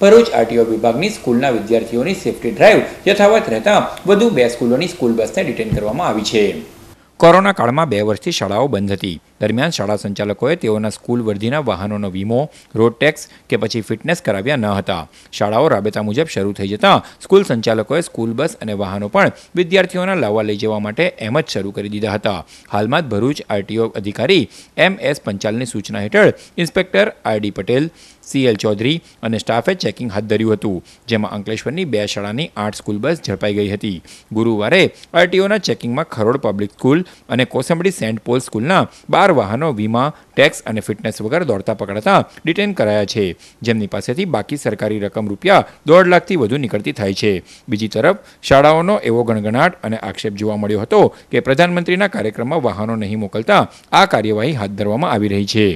Bharuch RTO વિભાગની સ્કૂલના વિદ્યાર્થીઓની સેફટી ડ્રાઈવ યથાવત રહેતા વધુ બે સ્કૂલોની સ્કૂલ બસને ડિટેન કરવામાં આવી છે કોરોના કાળમાં બે વર્ષથી શાળાઓ બંધ હતી દરમિયાન શાળા સંચાલકોએ તેઓના સ્કૂલ વર્ધીના વાહનોનો વીમો રોડ ટેક્સ કે પછી ફિટનેસ કરાવ્યા ન હતા શાળાઓ રાબેતા મુજબ શરૂ થઈ જતાં સ્કૂલ સંચાલકોએ સ્કૂલ બસ અને વાહનો પણ વિદ્યાર્થીઓના લાવવા લઈ જવા માટે એમ જ શરૂ કરી દીધા હતા હાલમાં જ ભરૂચ આરટીઓ અધિકારી એમ એસ પંચાલની સૂચના હેઠળ inspector R D Patel C L Chaudhary અને સ્ટાફે ચેકિંગ હાથ ધર્યું હતું જેમાં અંકલેશ્વરની બે શાળાની આઠ સ્કૂલ બસ ઝડપાઈ ગઈ હતી ગુરુવારે આરટીઓના ચેકિંગમાં ખરોડ પબ્લિક સ્કૂલ અને કોસંબડી સેન્ટ પોલ સ્કૂલના બાર ચાર વાહનો વીમા ટેક્સ અને ફિટનેસ વગર દોડતા પકડતા ડિટેન કરાયા છે જેમની પાસેથી બાકી સરકારી રકમ રૂપિયા દોઢ લાખથી વધુ નીકળતી થાય છે બીજી તરફ શાળાઓનો એવો ગણગણાટ અને આક્ષેપ જોવા મળ્યો હતો કે પ્રધાનમંત્રીના કાર્યક્રમમાં વાહનો નહીં મોકલતા આ કાર્યવાહી હાથ ધરવામાં આવી રહી છે